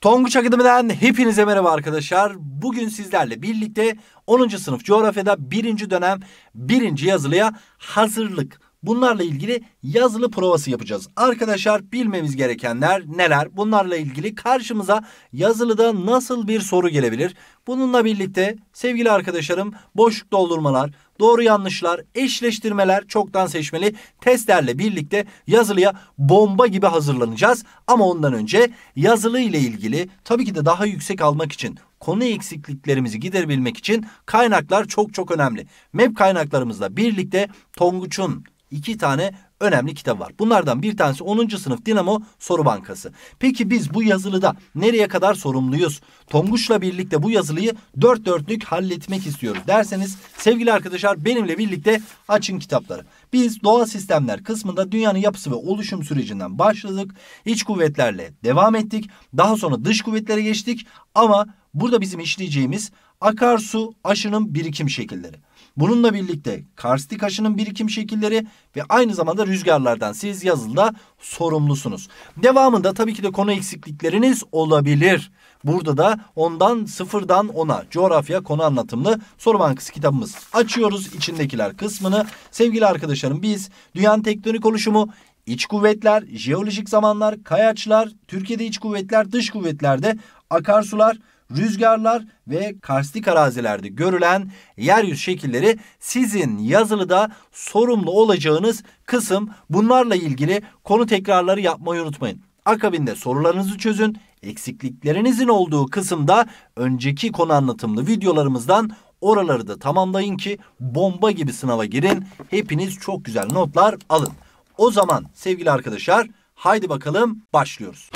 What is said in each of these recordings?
Tonguç Akademi'den hepinize merhaba arkadaşlar. Bugün sizlerle birlikte 10. sınıf coğrafyada 1. dönem 1. yazılıya hazırlık Bunlarla ilgili yazılı provası yapacağız. Arkadaşlar bilmemiz gerekenler neler? Bunlarla ilgili karşımıza yazılıda nasıl bir soru gelebilir? Bununla birlikte sevgili arkadaşlarım boşluk doldurmalar, doğru yanlışlar, eşleştirmeler çoktan seçmeli testlerle birlikte yazılıya bomba gibi hazırlanacağız. Ama ondan önce yazılı ile ilgili tabii ki de daha yüksek almak için konu eksikliklerimizi giderebilmek için kaynaklar çok çok önemli. MEP kaynaklarımızla birlikte Tonguç'un iki tane önemli kitap var. Bunlardan bir tanesi 10. sınıf Dinamo Soru Bankası. Peki biz bu yazılıda nereye kadar sorumluyuz? Tonguç'la birlikte bu yazılıyı dört dörtlük halletmek istiyoruz derseniz sevgili arkadaşlar benimle birlikte açın kitapları. Biz doğa sistemler kısmında dünyanın yapısı ve oluşum sürecinden başladık. İç kuvvetlerle devam ettik. Daha sonra dış kuvvetlere geçtik ama burada bizim işleyeceğimiz akarsu aşının birikim şekilleri. Bununla birlikte karstik aşının birikim şekilleri ve aynı zamanda rüzgarlardan siz yazılıda sorumlusunuz. Devamında tabii ki de konu eksiklikleriniz olabilir. Burada da ondan sıfırdan ona coğrafya konu anlatımlı soru bankası kitabımız açıyoruz içindekiler kısmını. Sevgili arkadaşlarım biz dünyanın tektonik oluşumu İç kuvvetler, jeolojik zamanlar, kayaçlar, Türkiye'de iç kuvvetler, dış kuvvetlerde akarsular, rüzgarlar ve karstik arazilerde görülen yeryüzü şekilleri sizin yazılıda sorumlu olacağınız kısım. Bunlarla ilgili konu tekrarları yapmayı unutmayın. Akabinde sorularınızı çözün. Eksikliklerinizin olduğu kısımda önceki konu anlatımlı videolarımızdan oraları da tamamlayın ki bomba gibi sınava girin. Hepiniz çok güzel notlar alın. O zaman sevgili arkadaşlar haydi bakalım başlıyoruz.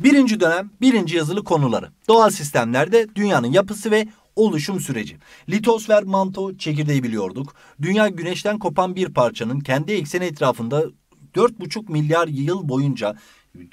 Birinci dönem birinci yazılı konuları. Doğal sistemlerde dünyanın yapısı ve oluşum süreci. Litosfer manto çekirdeği biliyorduk. Dünya güneşten kopan bir parçanın kendi ekseni etrafında 4,5 milyar yıl boyunca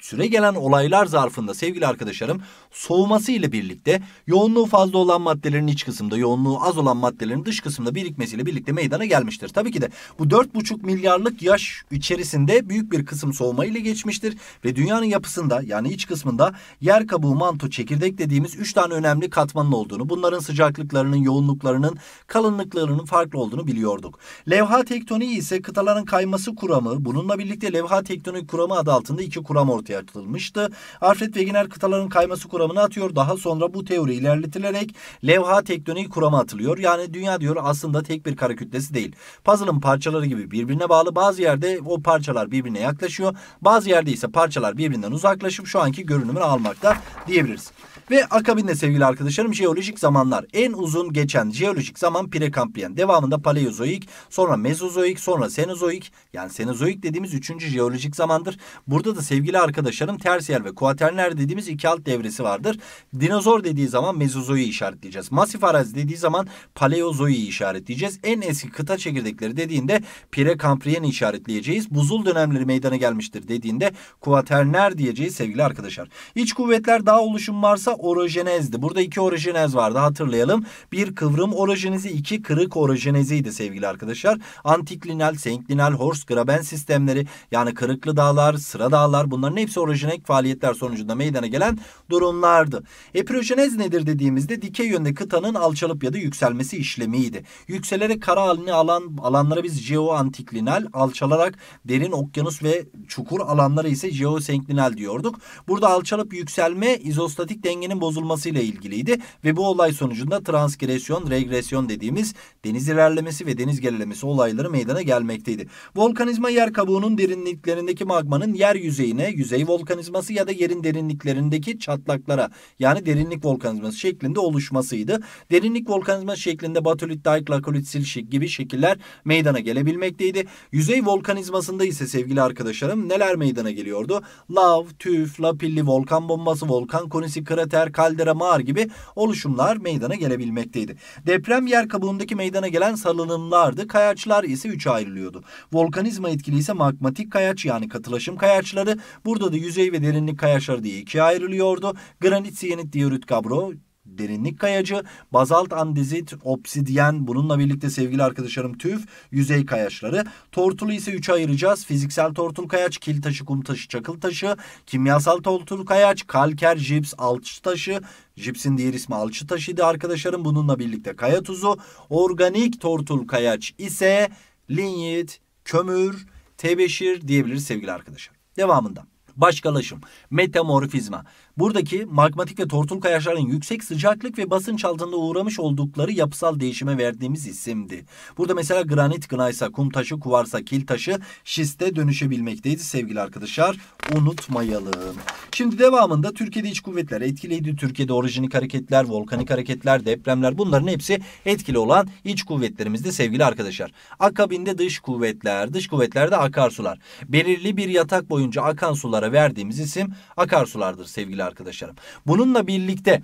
süre gelen olaylar zarfında sevgili arkadaşlarım soğuması ile birlikte yoğunluğu fazla olan maddelerin iç kısımda, yoğunluğu az olan maddelerin dış kısımda birikmesiyle birlikte meydana gelmiştir. Tabii ki de bu 4,5 milyarlık yaş içerisinde büyük bir kısım soğuma ile geçmiştir ve dünyanın yapısında yani iç kısmında yer kabuğu, manto, çekirdek dediğimiz 3 tane önemli katmanın olduğunu, bunların sıcaklıklarının, yoğunluklarının, kalınlıklarının farklı olduğunu biliyorduk. Levha tektoniği ise kıtaların kayması kuramı, bununla birlikte levha tektoniği kuramı adı altında iki kuram ortaya atılmıştı. Alfred Wegener kıtaların kayması kuramı kuramına atıyor. Daha sonra bu teori ilerletilerek levha tektoniği kurama atılıyor. Yani dünya diyor aslında tek bir kara kütlesi değil. Puzzle'ın parçaları gibi birbirine bağlı. Bazı yerde o parçalar birbirine yaklaşıyor. Bazı yerde ise parçalar birbirinden uzaklaşıp şu anki görünümünü almakta diyebiliriz. Ve akabinde sevgili arkadaşlarım jeolojik zamanlar. En uzun geçen jeolojik zaman prekambriyen. Devamında paleozoik, sonra mezozoik, sonra senozoik. Yani senozoik dediğimiz üçüncü jeolojik zamandır. Burada da sevgili arkadaşlarım tersiyer ve kuaterner dediğimiz iki alt devresi vardır. Dinozor dediği zaman mezozoyu işaretleyeceğiz. Masif arazi dediği zaman paleozoyu işaretleyeceğiz. En eski kıta çekirdekleri dediğinde prekambriyen işaretleyeceğiz. Buzul dönemleri meydana gelmiştir dediğinde kuaterner diyeceğiz sevgili arkadaşlar. İç kuvvetler daha oluşum varsa da orojenezdi. Burada iki orojenez vardı hatırlayalım. Bir kıvrım orojenezi, iki kırık orojeneziydi sevgili arkadaşlar. Antiklinal, senklinal, Horst Graben sistemleri yani kırıklı dağlar, sıra dağlar bunların hepsi orojenik faaliyetler sonucunda meydana gelen durumlardı. Epirojenez nedir dediğimizde dikey yönde kıtanın alçalıp ya da yükselmesi işlemiydi. Yükselerek kara halini alan alanlara biz jeoantiklinal, alçalarak derin okyanus ve çukur alanlara ise jeosenklinal diyorduk. Burada alçalıp yükselme izostatik denge denginin bozulmasıyla ilgiliydi ve bu olay sonucunda transgresyon, regresyon dediğimiz deniz ilerlemesi ve deniz gerilemesi olayları meydana gelmekteydi. Volkanizma yer kabuğunun derinliklerindeki magmanın yer yüzeyine, yüzey volkanizması ya da yerin derinliklerindeki çatlaklara yani derinlik volkanizması şeklinde oluşmasıydı. Derinlik volkanizması şeklinde batolit, dayk, lakolit, silşik gibi şekiller meydana gelebilmekteydi. Yüzey volkanizmasında ise sevgili arkadaşlarım neler meydana geliyordu? Lav, tüf, lapilli, volkan bombası, volkan konisi, krater krater, kaldera, mağar gibi oluşumlar meydana gelebilmekteydi. Deprem yer kabuğundaki meydana gelen salınımlardı. Kayaçlar ise üçe ayrılıyordu. Volkanizma etkili ise magmatik kayaç yani katılaşım kayaçları. Burada da yüzey ve derinlik kayaçları diye ikiye ayrılıyordu. Granit, siyenit, diorit kabro derinlik kayacı, bazalt andezit, obsidyen bununla birlikte sevgili arkadaşlarım tüf, yüzey kayaçları. Tortulu ise 3'e ayıracağız. Fiziksel tortul kayaç, kil taşı, kum taşı, çakıl taşı, kimyasal tortul kayaç, kalker, jips, alçı taşı, Jipsin diğer ismi alçı taşıydı arkadaşlarım. Bununla birlikte kaya tuzu. Organik tortul kayaç ise linyit, kömür, tebeşir diyebiliriz sevgili arkadaşlar. Devamında başkalaşım, metamorfizma. Buradaki magmatik ve tortul kayaçların yüksek sıcaklık ve basınç altında uğramış oldukları yapısal değişime verdiğimiz isimdi. Burada mesela granit gnaysa, kum taşı, kuvarsa, kil taşı şiste dönüşebilmekteydi sevgili arkadaşlar. Unutmayalım. Şimdi devamında Türkiye'de iç kuvvetler etkileydi. Türkiye'de orijinik hareketler, volkanik hareketler, depremler bunların hepsi etkili olan iç kuvvetlerimizde sevgili arkadaşlar. Akabinde dış kuvvetler, dış kuvvetlerde akarsular. Belirli bir yatak boyunca akan sulara verdiğimiz isim akarsulardır sevgili arkadaşlarım. Bununla birlikte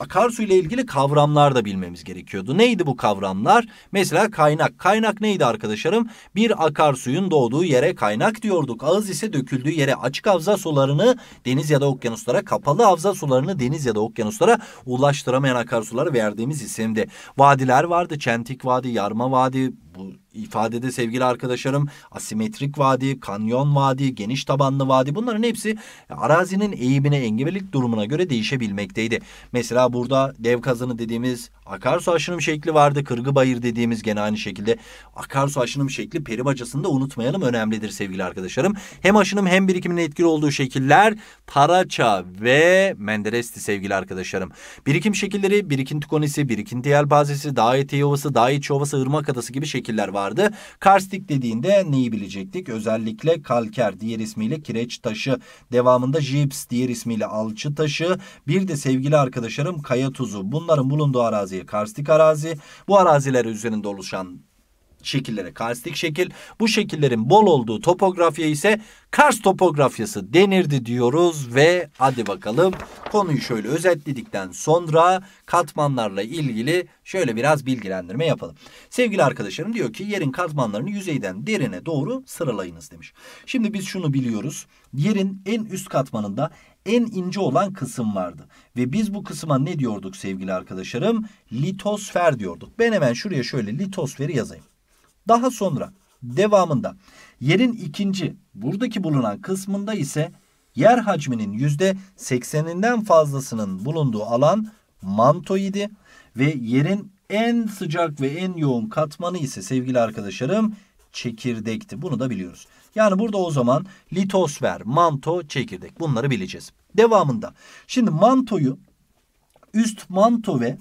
akarsu ile ilgili kavramlar da bilmemiz gerekiyordu. Neydi bu kavramlar? Mesela kaynak. Kaynak neydi arkadaşlarım? Bir akarsuyun doğduğu yere kaynak diyorduk. Ağız ise döküldüğü yere açık havza sularını deniz ya da okyanuslara, kapalı havza sularını deniz ya da okyanuslara ulaştıramayan akarsulara verdiğimiz isimdi. Vadiler vardı. Çentik Vadi, Yarma Vadi, bu ifadede sevgili arkadaşlarım asimetrik vadi, kanyon vadi, geniş tabanlı vadi bunların hepsi arazinin eğimine, engebelik durumuna göre değişebilmekteydi. Mesela burada dev kazanı dediğimiz Akarsu aşınım şekli vardı. Kırgı bayır dediğimiz gene aynı şekilde. Akarsu aşınım şekli peri bacasını da unutmayalım önemlidir sevgili arkadaşlarım. Hem aşınım hem birikimin etkili olduğu şekiller Taraça ve Menderesti sevgili arkadaşlarım. Birikim şekilleri birikinti konisi, birikinti yelpazesi, dağ eteği ovası, dağ içi ovası, ırmak adası gibi şekiller vardı. Karstik dediğinde neyi bilecektik? Özellikle kalker diğer ismiyle kireç taşı, devamında jips diğer ismiyle alçı taşı, bir de sevgili arkadaşlarım kaya tuzu. Bunların bulunduğu arazi arazi, karstik arazi. Bu araziler üzerinde oluşan şekillere karstik şekil. Bu şekillerin bol olduğu topografya ise karst topografyası denirdi diyoruz ve hadi bakalım konuyu şöyle özetledikten sonra katmanlarla ilgili şöyle biraz bilgilendirme yapalım. Sevgili arkadaşlarım diyor ki yerin katmanlarını yüzeyden derine doğru sıralayınız demiş. Şimdi biz şunu biliyoruz. Yerin en üst katmanında en ince olan kısım vardı. Ve biz bu kısma ne diyorduk sevgili arkadaşlarım? Litosfer diyorduk. Ben hemen şuraya şöyle litosferi yazayım. Daha sonra devamında yerin ikinci buradaki bulunan kısmında ise yer hacminin yüzde sekseninden fazlasının bulunduğu alan mantoydu ve yerin en sıcak ve en yoğun katmanı ise sevgili arkadaşlarım çekirdekti. Bunu da biliyoruz. Yani burada o zaman litosfer, manto, çekirdek bunları bileceğiz. Devamında şimdi mantoyu üst manto ve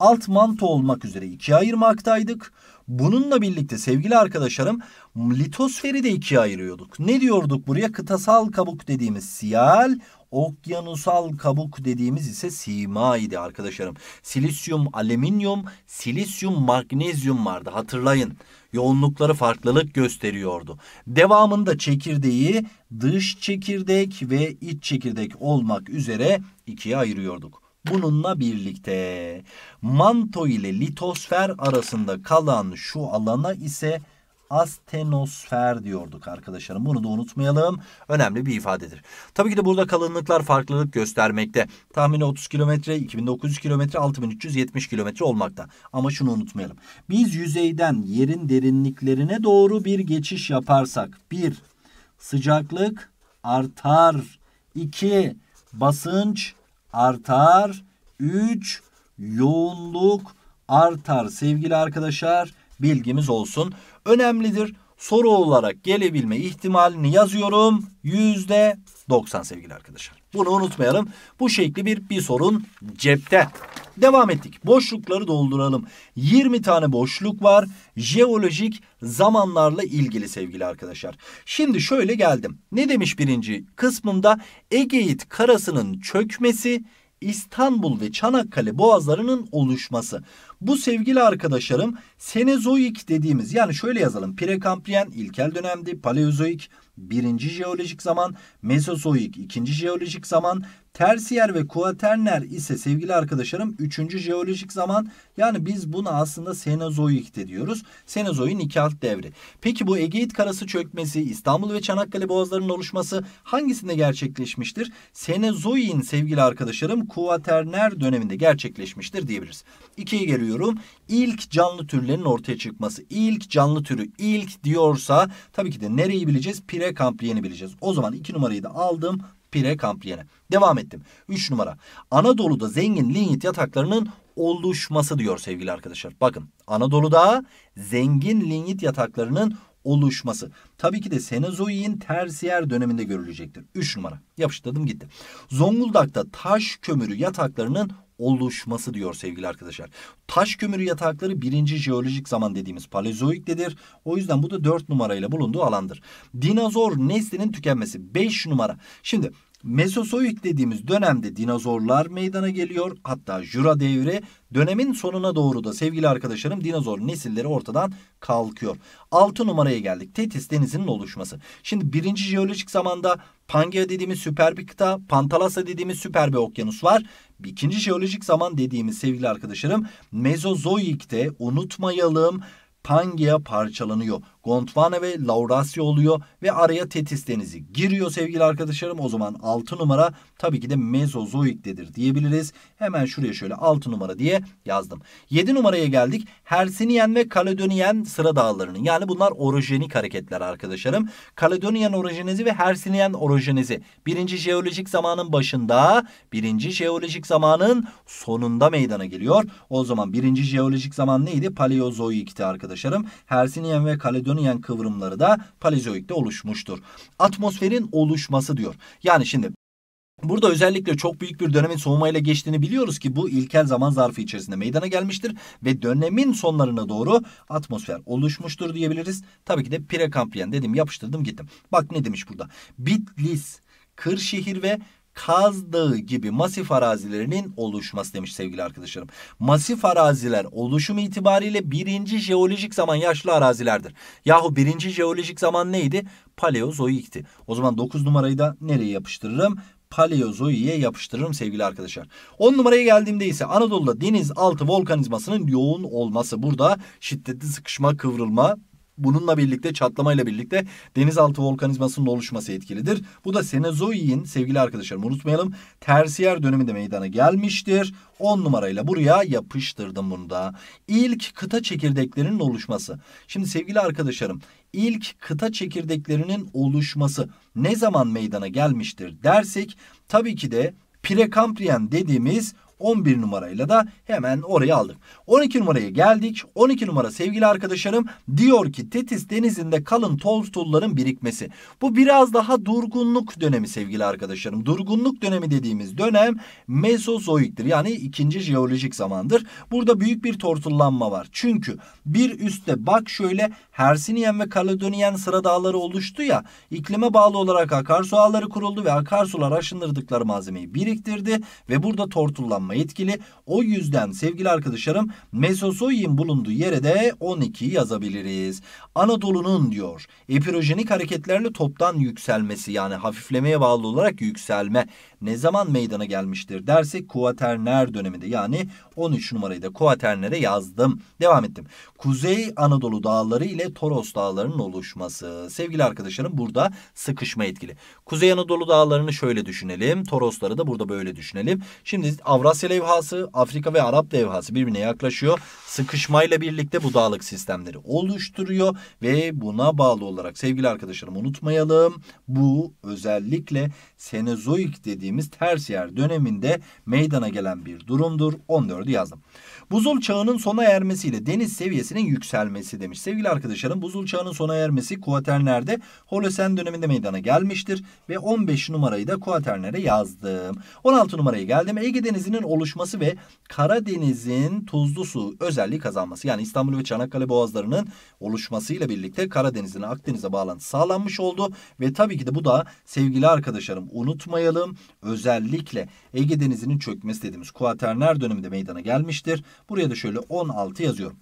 alt manto olmak üzere ikiye ayırmaktaydık. Bununla birlikte sevgili arkadaşlarım litosferi de ikiye ayırıyorduk. Ne diyorduk buraya? Kıtasal kabuk dediğimiz siyal Okyanusal kabuk dediğimiz ise sima idi arkadaşlarım. Silisyum, alüminyum, silisyum, magnezyum vardı hatırlayın. Yoğunlukları farklılık gösteriyordu. Devamında çekirdeği dış çekirdek ve iç çekirdek olmak üzere ikiye ayırıyorduk. Bununla birlikte manto ile litosfer arasında kalan şu alana ise astenosfer diyorduk arkadaşlarım. Bunu da unutmayalım. Önemli bir ifadedir. Tabii ki de burada kalınlıklar farklılık göstermekte. Tahmini 30 kilometre, 2900 kilometre, 6370 kilometre olmakta. Ama şunu unutmayalım. Biz yüzeyden yerin derinliklerine doğru bir geçiş yaparsak. bir Sıcaklık artar. 2. Basınç artar. 3. Yoğunluk artar. Sevgili arkadaşlar bilgimiz olsun önemlidir. Soru olarak gelebilme ihtimalini yazıyorum. Yüzde 90 sevgili arkadaşlar. Bunu unutmayalım. Bu şekli bir bir sorun cepte. Devam ettik. Boşlukları dolduralım. 20 tane boşluk var. Jeolojik zamanlarla ilgili sevgili arkadaşlar. Şimdi şöyle geldim. Ne demiş birinci kısmında? Egeit karasının çökmesi İstanbul ve Çanakkale boğazlarının oluşması. Bu sevgili arkadaşlarım Senezoik dediğimiz yani şöyle yazalım. Prekambriyen ilkel dönemdi, Paleozoik, birinci jeolojik zaman, mesozoik ikinci jeolojik zaman, tersiyer ve kuaterner ise sevgili arkadaşlarım üçüncü jeolojik zaman. Yani biz buna aslında senozoik de diyoruz. senozoik iki alt devri. Peki bu Egeit karası çökmesi, İstanbul ve Çanakkale boğazlarının oluşması hangisinde gerçekleşmiştir? senozoikin sevgili arkadaşlarım kuaterner döneminde gerçekleşmiştir diyebiliriz. İkiye geliyorum. İlk canlı türlerin ortaya çıkması. İlk canlı türü ilk diyorsa tabii ki de nereyi bileceğiz? Pire Pire bileceğiz. O zaman 2 numarayı da aldım. Pire Devam ettim. 3 numara. Anadolu'da zengin lignit yataklarının oluşması diyor sevgili arkadaşlar. Bakın Anadolu'da zengin lignit yataklarının oluşması. Tabii ki de Senezoi'nin tersiyer döneminde görülecektir. 3 numara. Yapıştırdım gitti. Zonguldak'ta taş kömürü yataklarının oluşması diyor sevgili arkadaşlar. Taş kömürü yatakları birinci jeolojik zaman dediğimiz palezoiktedir. O yüzden bu da dört numarayla bulunduğu alandır. Dinozor neslinin tükenmesi beş numara. Şimdi Mesozoik dediğimiz dönemde dinozorlar meydana geliyor. Hatta Jura devri dönemin sonuna doğru da sevgili arkadaşlarım dinozor nesilleri ortadan kalkıyor. 6 numaraya geldik. Tetis denizinin oluşması. Şimdi birinci jeolojik zamanda Pangea dediğimiz süper bir kıta, Pantalasa dediğimiz süper bir okyanus var. İkinci jeolojik zaman dediğimiz sevgili arkadaşlarım Mezozoik'te unutmayalım Pangea parçalanıyor. Gondwana ve Laurasya oluyor ve araya Tetis denizi giriyor sevgili arkadaşlarım. O zaman 6 numara tabii ki de Mezozoik'tedir diyebiliriz. Hemen şuraya şöyle 6 numara diye yazdım. 7 numaraya geldik. Hersiniyen ve Kaledoniyen sıra dağlarının yani bunlar orojenik hareketler arkadaşlarım. Kaledoniyen orojenizi ve Hersiniyen orojenizi birinci jeolojik zamanın başında birinci jeolojik zamanın sonunda meydana geliyor. O zaman birinci jeolojik zaman neydi? Paleozoik'ti arkadaşlarım. Hersiniyen ve Kaledoniyen Plütonyyen kıvrımları da Paleozoik'te oluşmuştur. Atmosferin oluşması diyor. Yani şimdi Burada özellikle çok büyük bir dönemin soğumayla geçtiğini biliyoruz ki bu ilkel zaman zarfı içerisinde meydana gelmiştir ve dönemin sonlarına doğru atmosfer oluşmuştur diyebiliriz. Tabii ki de prekambriyen dedim yapıştırdım gittim. Bak ne demiş burada. Bitlis, Kırşehir ve Kaz Dağı gibi masif arazilerinin oluşması demiş sevgili arkadaşlarım. Masif araziler oluşum itibariyle birinci jeolojik zaman yaşlı arazilerdir. Yahu birinci jeolojik zaman neydi? Paleozoikti. O zaman 9 numarayı da nereye yapıştırırım? Paleozoi'ye yapıştırırım sevgili arkadaşlar. 10 numaraya geldiğimde ise Anadolu'da deniz altı volkanizmasının yoğun olması. Burada şiddetli sıkışma, kıvrılma Bununla birlikte çatlamayla birlikte denizaltı volkanizmasının oluşması etkilidir. Bu da Senezoi'nin sevgili arkadaşlarım unutmayalım tersiyer döneminde meydana gelmiştir. 10 numarayla buraya yapıştırdım bunu da. İlk kıta çekirdeklerinin oluşması. Şimdi sevgili arkadaşlarım ilk kıta çekirdeklerinin oluşması ne zaman meydana gelmiştir dersek tabii ki de Prekambriyen dediğimiz 11 numarayla da hemen orayı aldık. 12 numaraya geldik. 12 numara sevgili arkadaşlarım diyor ki Tetis denizinde kalın toz tulların birikmesi. Bu biraz daha durgunluk dönemi sevgili arkadaşlarım. Durgunluk dönemi dediğimiz dönem Mesozoik'tir. Yani ikinci jeolojik zamandır. Burada büyük bir tortullanma var. Çünkü bir üstte bak şöyle Hersiniyen ve Kaledoniyen sıra dağları oluştu ya. İklime bağlı olarak akarsu ağları kuruldu ve akarsular aşındırdıkları malzemeyi biriktirdi ve burada tortullanma boşanma etkili. O yüzden sevgili arkadaşlarım Mesozoik'in bulunduğu yere de 12 yazabiliriz. Anadolu'nun diyor epirojenik hareketlerle toptan yükselmesi yani hafiflemeye bağlı olarak yükselme ne zaman meydana gelmiştir dersek kuaterner döneminde yani 13 numarayı da kuaternere yazdım. Devam ettim. Kuzey Anadolu dağları ile Toros dağlarının oluşması. Sevgili arkadaşlarım burada sıkışma etkili. Kuzey Anadolu dağlarını şöyle düşünelim. Torosları da burada böyle düşünelim. Şimdi Avrasya levhası, Afrika ve Arap levhası birbirine yaklaşıyor. Sıkışmayla birlikte bu dağlık sistemleri oluşturuyor ve buna bağlı olarak sevgili arkadaşlarım unutmayalım. Bu özellikle Senezoik dediğimiz dediğimiz tersiyer döneminde meydana gelen bir durumdur. 14'ü yazdım. Buzul çağının sona ermesiyle deniz seviyesinin yükselmesi demiş. Sevgili arkadaşlarım buzul çağının sona ermesi kuaternerde Holosen döneminde meydana gelmiştir. Ve 15 numarayı da kuaternere yazdım. 16 numaraya geldim. Ege Denizi'nin oluşması ve Karadeniz'in tuzlu su özelliği kazanması. Yani İstanbul ve Çanakkale boğazlarının oluşmasıyla birlikte Karadeniz'in Akdeniz'e bağlantısı sağlanmış oldu. Ve tabii ki de bu da sevgili arkadaşlarım unutmayalım özellikle Ege Denizi'nin çökmesi dediğimiz kuaterner döneminde meydana gelmiştir. Buraya da şöyle 16 yazıyorum.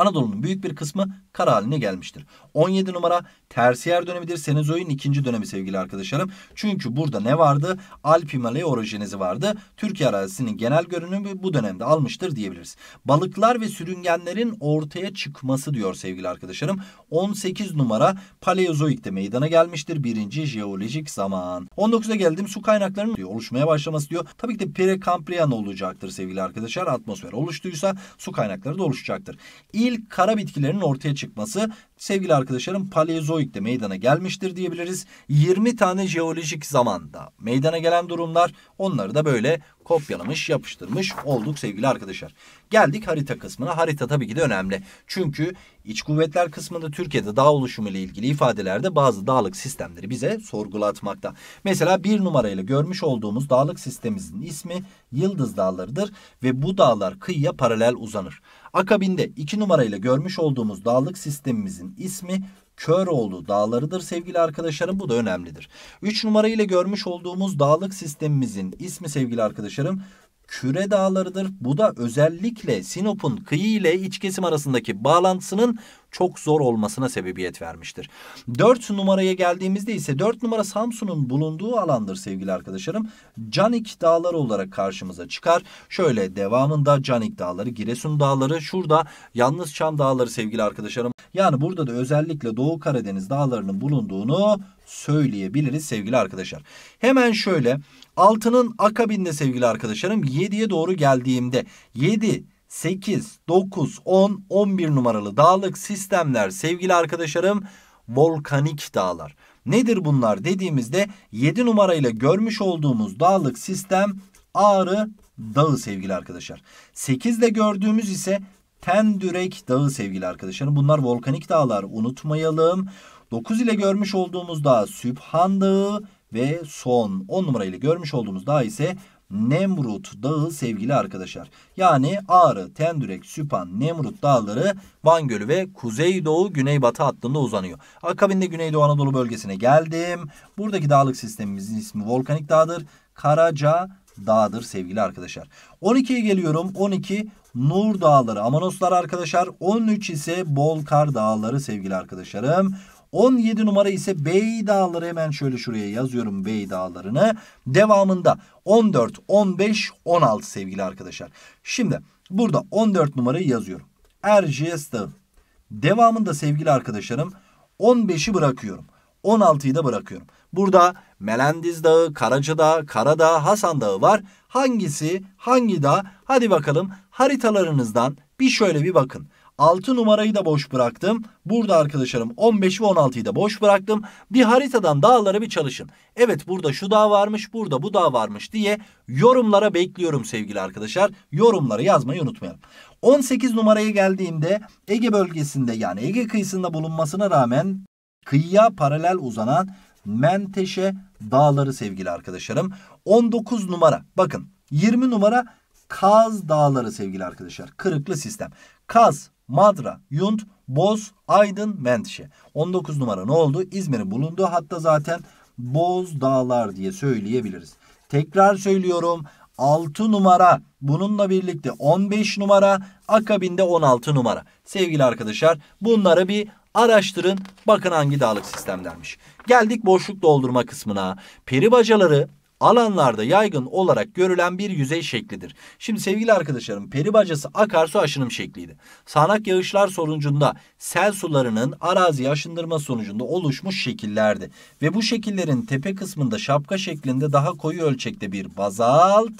Anadolu'nun büyük bir kısmı kar haline gelmiştir. 17 numara tersiyer dönemidir. Senozoyun ikinci dönemi sevgili arkadaşlarım. Çünkü burada ne vardı? Alp Himalaya orojenizi vardı. Türkiye arazisinin genel görünümü bu dönemde almıştır diyebiliriz. Balıklar ve sürüngenlerin ortaya çıkması diyor sevgili arkadaşlarım. 18 numara Paleozoik'te meydana gelmiştir. Birinci jeolojik zaman. 19'a geldim su kaynaklarının diyor, oluşmaya başlaması diyor. Tabii ki de Prekambriyan olacaktır sevgili arkadaşlar. Atmosfer oluştuysa su kaynakları da oluşacaktır. İlk ilk kara bitkilerin ortaya çıkması sevgili arkadaşlarım Paleozoik'te meydana gelmiştir diyebiliriz. 20 tane jeolojik zamanda meydana gelen durumlar onları da böyle kopyalamış yapıştırmış olduk sevgili arkadaşlar. Geldik harita kısmına. Harita tabii ki de önemli. Çünkü iç kuvvetler kısmında Türkiye'de dağ oluşumu ile ilgili ifadelerde bazı dağlık sistemleri bize sorgulatmakta. Mesela bir numarayla görmüş olduğumuz dağlık sistemimizin ismi Yıldız Dağları'dır ve bu dağlar kıyıya paralel uzanır. Akabinde 2 numarayla görmüş olduğumuz dağlık sistemimizin ismi Köroğlu dağlarıdır sevgili arkadaşlarım. Bu da önemlidir. 3 numarayla görmüş olduğumuz dağlık sistemimizin ismi sevgili arkadaşlarım küre dağlarıdır. Bu da özellikle Sinop'un kıyı ile iç kesim arasındaki bağlantısının çok zor olmasına sebebiyet vermiştir. 4 numaraya geldiğimizde ise 4 numara Samsun'un bulunduğu alandır sevgili arkadaşlarım. Canik Dağları olarak karşımıza çıkar. Şöyle devamında Canik Dağları, Giresun Dağları, şurada Yalnız Çam Dağları sevgili arkadaşlarım. Yani burada da özellikle Doğu Karadeniz dağlarının bulunduğunu söyleyebiliriz sevgili arkadaşlar. Hemen şöyle Altının akabinde sevgili arkadaşlarım 7'ye doğru geldiğimde 7 8, 9, 10, 11 numaralı dağlık sistemler sevgili arkadaşlarım volkanik dağlar. Nedir bunlar dediğimizde 7 numarayla görmüş olduğumuz dağlık sistem Ağrı Dağı sevgili arkadaşlar. 8 gördüğümüz ise Tendürek Dağı sevgili arkadaşlarım Bunlar volkanik dağlar unutmayalım. 9 ile görmüş olduğumuz dağ Sübhan Dağı ve son 10 numarayla görmüş olduğumuz daha ise Nemrut Dağı sevgili arkadaşlar. Yani Ağrı, Tendürek, Süpan, Nemrut dağları Van Gölü ve Kuzeydoğu Güneybatı hattında uzanıyor. Akabinde Güneydoğu Anadolu bölgesine geldim. Buradaki dağlık sistemimizin ismi Volkanik Dağ'dır. Karaca Dağ'dır sevgili arkadaşlar. 12'ye geliyorum. 12 Nur Dağları, Amanoslar arkadaşlar. 13 ise Bolkar Dağları sevgili arkadaşlarım. 17 numara ise Bey Dağları hemen şöyle şuraya yazıyorum Bey Dağları'nı. Devamında 14, 15, 16 sevgili arkadaşlar. Şimdi burada 14 numarayı yazıyorum. Erciyes Dağı. Devamında sevgili arkadaşlarım 15'i bırakıyorum. 16'yı da bırakıyorum. Burada Melendiz Dağı, Karaca Dağı, Karadağ, Hasan Dağı var. Hangisi, hangi dağ? Hadi bakalım haritalarınızdan bir şöyle bir bakın. 6 numarayı da boş bıraktım. Burada arkadaşlarım 15 ve 16'yı da boş bıraktım. Bir haritadan dağları bir çalışın. Evet burada şu dağ varmış, burada bu dağ varmış diye yorumlara bekliyorum sevgili arkadaşlar. Yorumları yazmayı unutmayalım. 18 numaraya geldiğimde Ege bölgesinde yani Ege kıyısında bulunmasına rağmen kıyıya paralel uzanan Menteşe dağları sevgili arkadaşlarım. 19 numara bakın 20 numara Kaz Dağları sevgili arkadaşlar. Kırıklı sistem. Kaz Madra, Yunt, Boz, Aydın, Menteşe. 19 numara ne oldu? İzmir'in bulunduğu hatta zaten Boz Dağlar diye söyleyebiliriz. Tekrar söylüyorum 6 numara bununla birlikte 15 numara akabinde 16 numara. Sevgili arkadaşlar bunları bir araştırın bakın hangi dağlık sistemdenmiş. Geldik boşluk doldurma kısmına. Peri bacaları alanlarda yaygın olarak görülen bir yüzey şeklidir. Şimdi sevgili arkadaşlarım peri bacası akarsu aşınım şekliydi. Sağanak yağışlar sonucunda sel sularının arazi aşındırma sonucunda oluşmuş şekillerdi. Ve bu şekillerin tepe kısmında şapka şeklinde daha koyu ölçekte bir bazalt,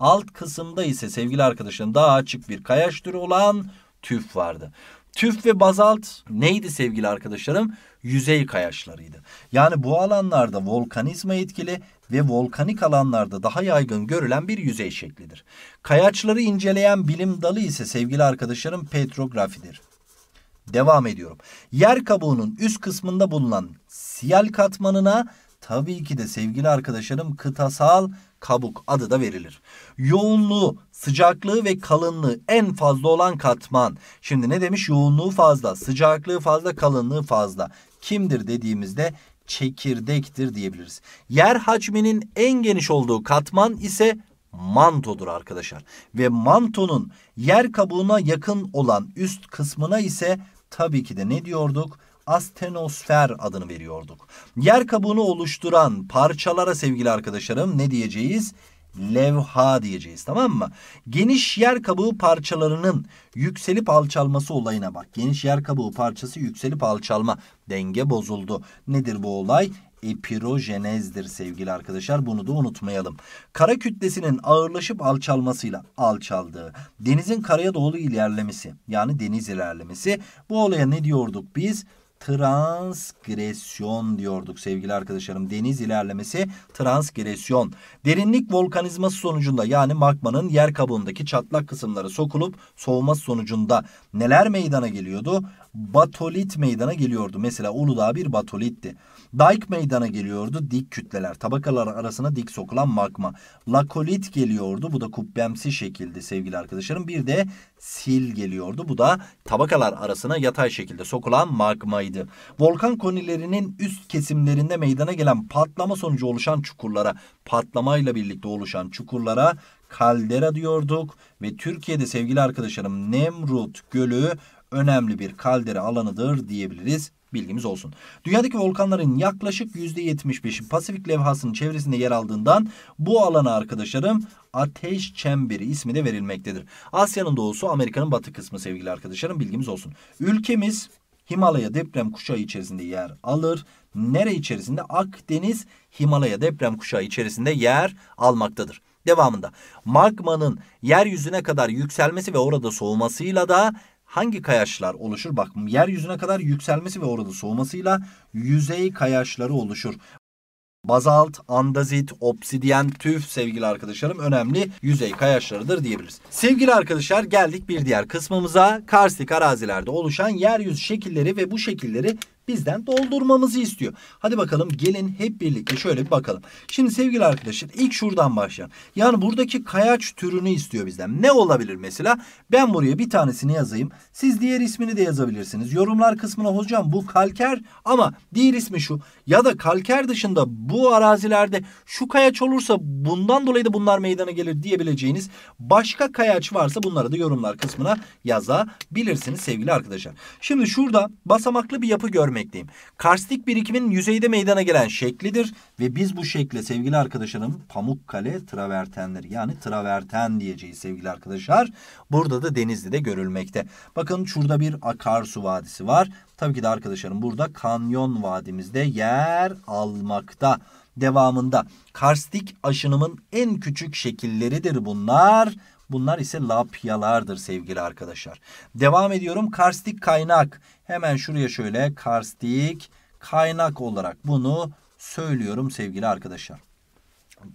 alt kısımda ise sevgili arkadaşlarım daha açık bir kayaş türü olan tüf vardı. Tüf ve bazalt neydi sevgili arkadaşlarım? Yüzey kayaçlarıydı. Yani bu alanlarda volkanizma etkili ve volkanik alanlarda daha yaygın görülen bir yüzey şeklidir. Kayaçları inceleyen bilim dalı ise sevgili arkadaşlarım petrografidir. Devam ediyorum. Yer kabuğunun üst kısmında bulunan siyal katmanına tabii ki de sevgili arkadaşlarım kıtasal kabuk adı da verilir. Yoğunluğu, sıcaklığı ve kalınlığı en fazla olan katman. Şimdi ne demiş? Yoğunluğu fazla, sıcaklığı fazla, kalınlığı fazla. Kimdir dediğimizde çekirdektir diyebiliriz. Yer hacminin en geniş olduğu katman ise mantodur arkadaşlar. Ve mantonun yer kabuğuna yakın olan üst kısmına ise tabii ki de ne diyorduk? Astenosfer adını veriyorduk. Yer kabuğunu oluşturan parçalara sevgili arkadaşlarım ne diyeceğiz? levha diyeceğiz tamam mı? Geniş yer kabuğu parçalarının yükselip alçalması olayına bak. Geniş yer kabuğu parçası yükselip alçalma. Denge bozuldu. Nedir bu olay? epirojenezdir sevgili arkadaşlar. Bunu da unutmayalım. Kara kütlesinin ağırlaşıp alçalmasıyla alçaldığı, denizin karaya doğru ilerlemesi yani deniz ilerlemesi bu olaya ne diyorduk biz? transgresyon diyorduk sevgili arkadaşlarım. Deniz ilerlemesi transgresyon. Derinlik volkanizması sonucunda yani magmanın yer kabuğundaki çatlak kısımları sokulup soğuması sonucunda neler meydana geliyordu? batolit meydana geliyordu. Mesela Uludağ bir batolitti. Dike meydana geliyordu dik kütleler. Tabakalar arasına dik sokulan magma. Lakolit geliyordu. Bu da kubbemsi şekilde sevgili arkadaşlarım. Bir de sil geliyordu. Bu da tabakalar arasına yatay şekilde sokulan magmaydı. Volkan konilerinin üst kesimlerinde meydana gelen patlama sonucu oluşan çukurlara, patlamayla birlikte oluşan çukurlara kaldera diyorduk ve Türkiye'de sevgili arkadaşlarım Nemrut Gölü önemli bir kaldera alanıdır diyebiliriz. Bilgimiz olsun. Dünyadaki volkanların yaklaşık %75'i Pasifik levhasının çevresinde yer aldığından bu alana arkadaşlarım ateş çemberi ismi de verilmektedir. Asya'nın doğusu Amerika'nın batı kısmı sevgili arkadaşlarım bilgimiz olsun. Ülkemiz Himalaya deprem kuşağı içerisinde yer alır. Nere içerisinde? Akdeniz Himalaya deprem kuşağı içerisinde yer almaktadır. Devamında magmanın yeryüzüne kadar yükselmesi ve orada soğumasıyla da hangi kayaçlar oluşur? Bak yeryüzüne kadar yükselmesi ve orada soğumasıyla yüzey kayaçları oluşur. Bazalt, andazit, obsidyen, tüf sevgili arkadaşlarım önemli yüzey kayaçlarıdır diyebiliriz. Sevgili arkadaşlar geldik bir diğer kısmımıza. Karstik arazilerde oluşan yeryüzü şekilleri ve bu şekilleri bizden doldurmamızı istiyor. Hadi bakalım gelin hep birlikte şöyle bir bakalım. Şimdi sevgili arkadaşlar ilk şuradan başlayalım. Yani buradaki kayaç türünü istiyor bizden. Ne olabilir mesela? Ben buraya bir tanesini yazayım. Siz diğer ismini de yazabilirsiniz. Yorumlar kısmına hocam bu kalker ama diğer ismi şu. Ya da kalker dışında bu arazilerde şu kayaç olursa bundan dolayı da bunlar meydana gelir diyebileceğiniz başka kayaç varsa bunları da yorumlar kısmına yazabilirsiniz sevgili arkadaşlar. Şimdi şurada basamaklı bir yapı görmek vermekteyim. Karstik birikimin yüzeyde meydana gelen şeklidir ve biz bu şekle sevgili arkadaşlarım Pamukkale travertenleri yani traverten diyeceğiz sevgili arkadaşlar. Burada da Denizli'de görülmekte. Bakın şurada bir akarsu vadisi var. Tabii ki de arkadaşlarım burada kanyon vadimizde yer almakta. Devamında karstik aşınımın en küçük şekilleridir bunlar. Bunlar ise lapyalardır sevgili arkadaşlar. Devam ediyorum. Karstik kaynak Hemen şuraya şöyle karstik kaynak olarak bunu söylüyorum sevgili arkadaşlar.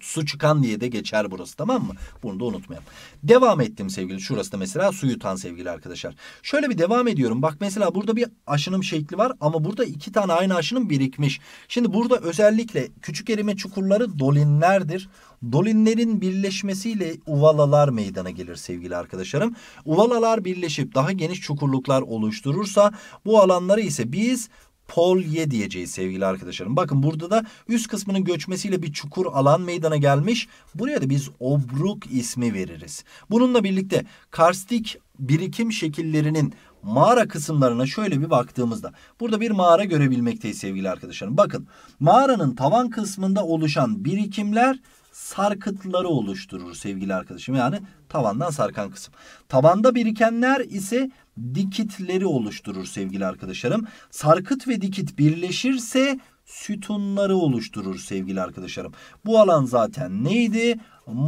Su çıkan diye de geçer burası tamam mı? Bunu da unutmayalım. Devam ettim sevgili. Şurası da mesela su yutan sevgili arkadaşlar. Şöyle bir devam ediyorum. Bak mesela burada bir aşınım şekli var ama burada iki tane aynı aşınım birikmiş. Şimdi burada özellikle küçük erime çukurları dolinlerdir. Dolinlerin birleşmesiyle uvalalar meydana gelir sevgili arkadaşlarım. Uvalalar birleşip daha geniş çukurluklar oluşturursa bu alanları ise biz polye diyeceğiz sevgili arkadaşlarım. Bakın burada da üst kısmının göçmesiyle bir çukur alan meydana gelmiş. Buraya da biz obruk ismi veririz. Bununla birlikte karstik birikim şekillerinin mağara kısımlarına şöyle bir baktığımızda burada bir mağara görebilmekteyiz sevgili arkadaşlarım. Bakın mağaranın tavan kısmında oluşan birikimler sarkıtları oluşturur sevgili arkadaşım. Yani tavandan sarkan kısım. Tabanda birikenler ise dikitleri oluşturur sevgili arkadaşlarım. Sarkıt ve dikit birleşirse sütunları oluşturur sevgili arkadaşlarım. Bu alan zaten neydi?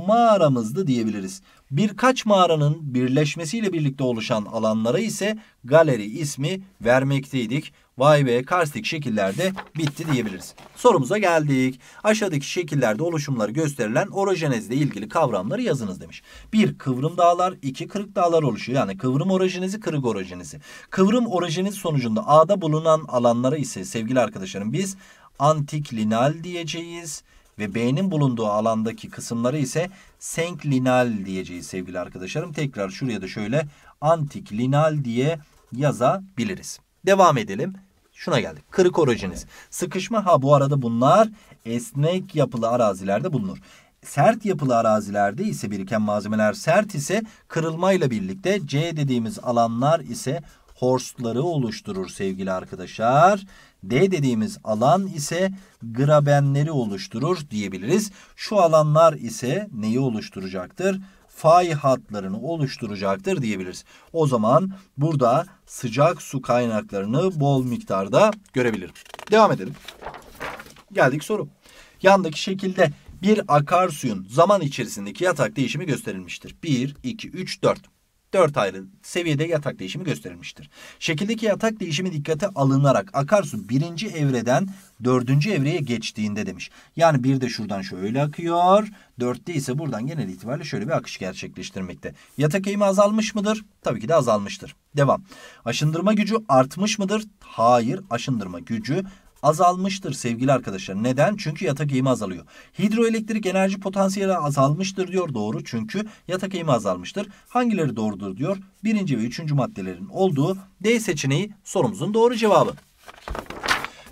Mağaramızdı diyebiliriz. Birkaç mağaranın birleşmesiyle birlikte oluşan alanlara ise galeri ismi vermekteydik. Vay be karstik şekillerde bitti diyebiliriz. Sorumuza geldik. Aşağıdaki şekillerde oluşumları gösterilen orojenezle ilgili kavramları yazınız demiş. 1. Kıvrım dağlar. 2. Kırık dağlar oluşuyor. Yani kıvrım orojenizi, kırık orojenizi. Kıvrım orijeniz sonucunda A'da bulunan alanlara ise sevgili arkadaşlarım biz antiklinal diyeceğiz ve B'nin bulunduğu alandaki kısımları ise senklinal diyeceğiz sevgili arkadaşlarım. Tekrar şuraya da şöyle antiklinal diye yazabiliriz. Devam edelim. Şuna geldik. Kırık orojiniz. Sıkışma ha bu arada bunlar esnek yapılı arazilerde bulunur. Sert yapılı arazilerde ise biriken malzemeler sert ise kırılmayla birlikte C dediğimiz alanlar ise horstları oluşturur sevgili arkadaşlar. D dediğimiz alan ise grabenleri oluşturur diyebiliriz. Şu alanlar ise neyi oluşturacaktır? fay hatlarını oluşturacaktır diyebiliriz. O zaman burada sıcak su kaynaklarını bol miktarda görebilirim. Devam edelim. Geldik soru. Yandaki şekilde bir akarsuyun zaman içerisindeki yatak değişimi gösterilmiştir. 1, 2, 3, 4. 4 ayrı seviyede yatak değişimi gösterilmiştir. Şekildeki yatak değişimi dikkate alınarak akarsu birinci evreden dördüncü evreye geçtiğinde demiş. Yani bir de şuradan şöyle akıyor. Dörtte ise buradan genel itibariyle şöyle bir akış gerçekleştirmekte. Yatak eğimi azalmış mıdır? Tabii ki de azalmıştır. Devam. Aşındırma gücü artmış mıdır? Hayır. Aşındırma gücü azalmıştır sevgili arkadaşlar. Neden? Çünkü yatak eğimi azalıyor. Hidroelektrik enerji potansiyeli azalmıştır diyor. Doğru çünkü yatak eğimi azalmıştır. Hangileri doğrudur diyor. Birinci ve üçüncü maddelerin olduğu D seçeneği sorumuzun doğru cevabı.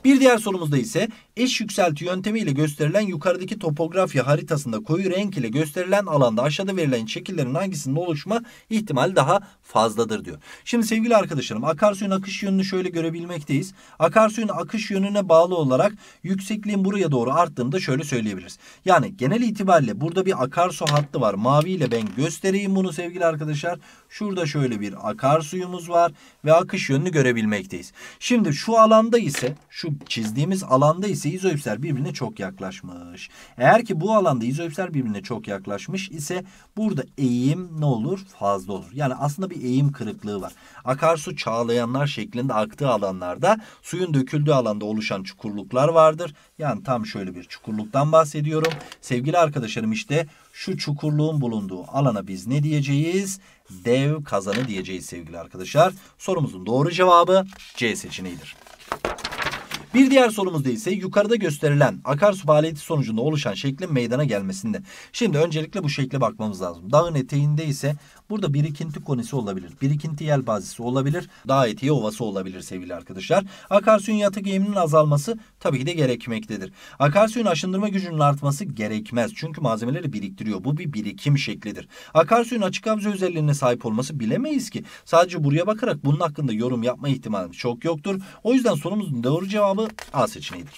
Bir diğer sorumuzda ise eş yükselti yöntemiyle gösterilen yukarıdaki topografya haritasında koyu renk ile gösterilen alanda aşağıda verilen şekillerin hangisinin oluşma ihtimali daha fazladır diyor. Şimdi sevgili arkadaşlarım akarsuyun akış yönünü şöyle görebilmekteyiz. Akarsuyun akış yönüne bağlı olarak yüksekliğin buraya doğru arttığını da şöyle söyleyebiliriz. Yani genel itibariyle burada bir akarsu hattı var. Mavi ile ben göstereyim bunu sevgili arkadaşlar. Şurada şöyle bir akarsuyumuz var ve akış yönünü görebilmekteyiz. Şimdi şu alanda ise şu çizdiğimiz alanda ise izoipsler birbirine çok yaklaşmış. Eğer ki bu alanda izoipsler birbirine çok yaklaşmış ise burada eğim ne olur? Fazla olur. Yani aslında bir eğim kırıklığı var. Akarsu çağlayanlar şeklinde aktığı alanlarda suyun döküldüğü alanda oluşan çukurluklar vardır. Yani tam şöyle bir çukurluktan bahsediyorum. Sevgili arkadaşlarım işte şu çukurluğun bulunduğu alana biz ne diyeceğiz? Dev kazanı diyeceğiz sevgili arkadaşlar. Sorumuzun doğru cevabı C seçeneğidir. Bir diğer sorumuzda ise yukarıda gösterilen akarsu faaliyeti sonucunda oluşan şeklin meydana gelmesinde. Şimdi öncelikle bu şekle bakmamız lazım. Dağın eteğinde ise burada birikinti konisi olabilir. Birikinti yel bazisi olabilir. Dağ eteği, ovası olabilir sevgili arkadaşlar. Akarsuyun yatık eğiminin azalması tabii ki de gerekmektedir. Akarsuyun aşındırma gücünün artması gerekmez. Çünkü malzemeleri biriktiriyor. Bu bir birikim şeklidir. Akarsuyun açık havza özelliğine sahip olması bilemeyiz ki. Sadece buraya bakarak bunun hakkında yorum yapma ihtimalimiz çok yoktur. O yüzden sorumuzun doğru cevabı cevabı A seçeneğidir.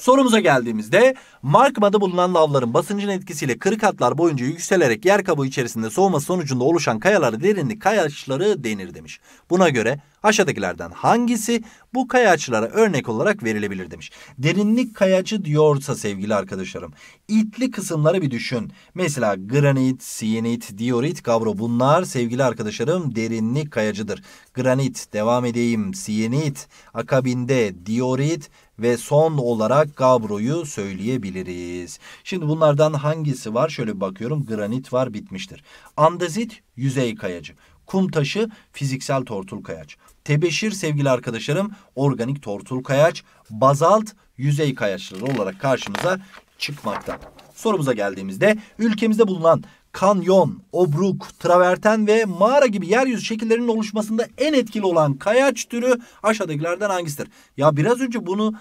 Sorumuza geldiğimizde Markma'da bulunan lavların basıncın etkisiyle kırık hatlar boyunca yükselerek yer kabuğu içerisinde soğuma sonucunda oluşan kayalara derinlik kayaçları denir demiş. Buna göre Aşağıdakilerden hangisi bu kayaçlara örnek olarak verilebilir demiş. Derinlik kayacı diyorsa sevgili arkadaşlarım. İtli kısımları bir düşün. Mesela granit, siyenit, diorit, gavro bunlar sevgili arkadaşlarım derinlik kayacıdır. Granit, devam edeyim, siyenit, akabinde diorit ve son olarak gabroyu söyleyebiliriz. Şimdi bunlardan hangisi var? Şöyle bakıyorum. Granit var bitmiştir. Andezit yüzey kayacı. Kum taşı fiziksel tortul kayaç. Tebeşir sevgili arkadaşlarım organik tortul kayaç. Bazalt yüzey kayaçları olarak karşımıza çıkmakta. Sorumuza geldiğimizde ülkemizde bulunan kanyon, obruk, traverten ve mağara gibi yeryüzü şekillerinin oluşmasında en etkili olan kayaç türü aşağıdakilerden hangisidir? Ya biraz önce bunu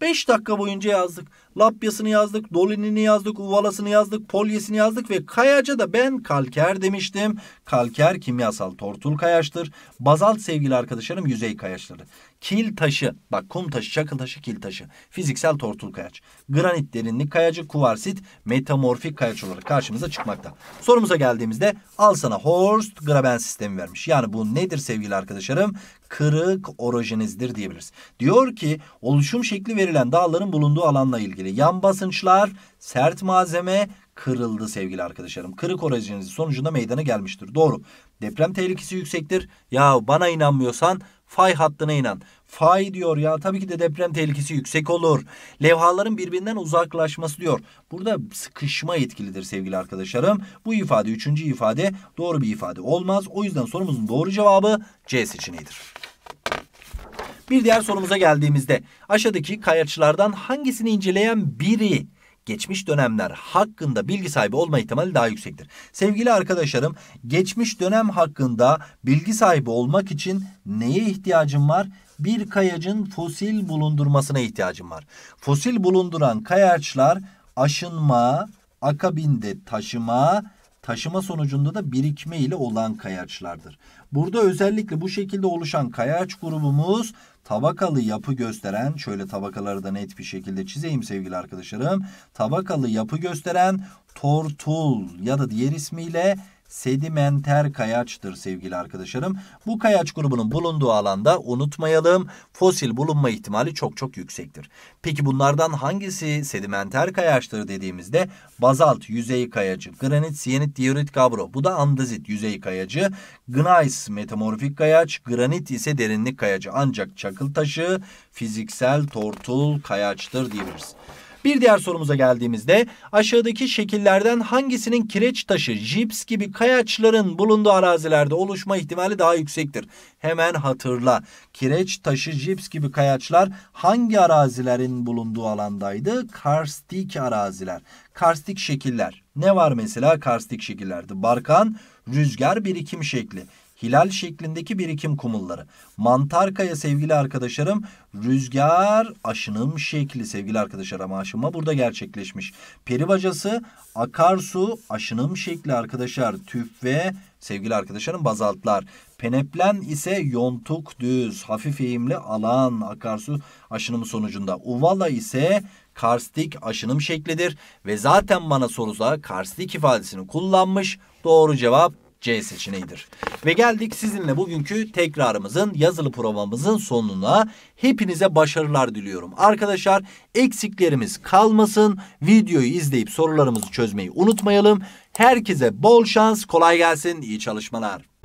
5 dakika boyunca yazdık. Lapyasını yazdık, Dolinini yazdık, Uvalasını yazdık, Polyesini yazdık ve kayaca da ben kalker demiştim. Kalker kimyasal tortul kayaçtır. Bazalt sevgili arkadaşlarım yüzey kayaçları. Kil taşı, bak kum taşı, çakıl taşı, kil taşı. Fiziksel tortul kayaç. Granit derinlik kayacı, kuvarsit, metamorfik kayaç olarak karşımıza çıkmakta. Sorumuza geldiğimizde al sana Horst Graben sistemi vermiş. Yani bu nedir sevgili arkadaşlarım? Kırık orojinizdir diyebiliriz. Diyor ki oluşum şekli verilen dağların bulunduğu alanla ilgili sevgili yan basınçlar, sert malzeme kırıldı sevgili arkadaşlarım. Kırık orijinizi sonucunda meydana gelmiştir. Doğru. Deprem tehlikesi yüksektir. Ya bana inanmıyorsan fay hattına inan. Fay diyor ya tabii ki de deprem tehlikesi yüksek olur. Levhaların birbirinden uzaklaşması diyor. Burada sıkışma etkilidir sevgili arkadaşlarım. Bu ifade üçüncü ifade doğru bir ifade olmaz. O yüzden sorumuzun doğru cevabı C seçeneğidir. Bir diğer sorumuza geldiğimizde aşağıdaki kayaçlardan hangisini inceleyen biri geçmiş dönemler hakkında bilgi sahibi olma ihtimali daha yüksektir. Sevgili arkadaşlarım, geçmiş dönem hakkında bilgi sahibi olmak için neye ihtiyacım var? Bir kayacın fosil bulundurmasına ihtiyacım var. Fosil bulunduran kayaçlar aşınma, akabinde taşıma, taşıma sonucunda da birikme ile olan kayaçlardır. Burada özellikle bu şekilde oluşan kayaç grubumuz tabakalı yapı gösteren şöyle tabakaları da net bir şekilde çizeyim sevgili arkadaşlarım. Tabakalı yapı gösteren tortul ya da diğer ismiyle sedimenter kayaçtır sevgili arkadaşlarım. Bu kayaç grubunun bulunduğu alanda unutmayalım fosil bulunma ihtimali çok çok yüksektir. Peki bunlardan hangisi sedimenter kayaçtır dediğimizde bazalt yüzey kayacı, granit, siyenit, diorit, kabro. Bu da andezit yüzey kayacı, gneis metamorfik kayaç, granit ise derinlik kayacı. Ancak çakıl taşı fiziksel tortul kayaçtır diyebiliriz. Bir diğer sorumuza geldiğimizde aşağıdaki şekillerden hangisinin kireç taşı, jips gibi kayaçların bulunduğu arazilerde oluşma ihtimali daha yüksektir? Hemen hatırla. Kireç taşı, jips gibi kayaçlar hangi arazilerin bulunduğu alandaydı? Karstik araziler. Karstik şekiller. Ne var mesela karstik şekillerde? Barkan, rüzgar birikim şekli hilal şeklindeki birikim kumulları. Mantarkaya sevgili arkadaşlarım rüzgar aşınım şekli sevgili arkadaşlar ama aşınma burada gerçekleşmiş. Peri bacası akarsu aşınım şekli arkadaşlar tüf ve sevgili arkadaşlarım bazaltlar. Peneplen ise yontuk düz hafif eğimli alan akarsu aşınımı sonucunda. Uvala ise karstik aşınım şeklidir ve zaten bana soruza karstik ifadesini kullanmış. Doğru cevap C seçeneğidir. Ve geldik sizinle bugünkü tekrarımızın yazılı provamızın sonuna. Hepinize başarılar diliyorum. Arkadaşlar eksiklerimiz kalmasın. Videoyu izleyip sorularımızı çözmeyi unutmayalım. Herkese bol şans, kolay gelsin, iyi çalışmalar.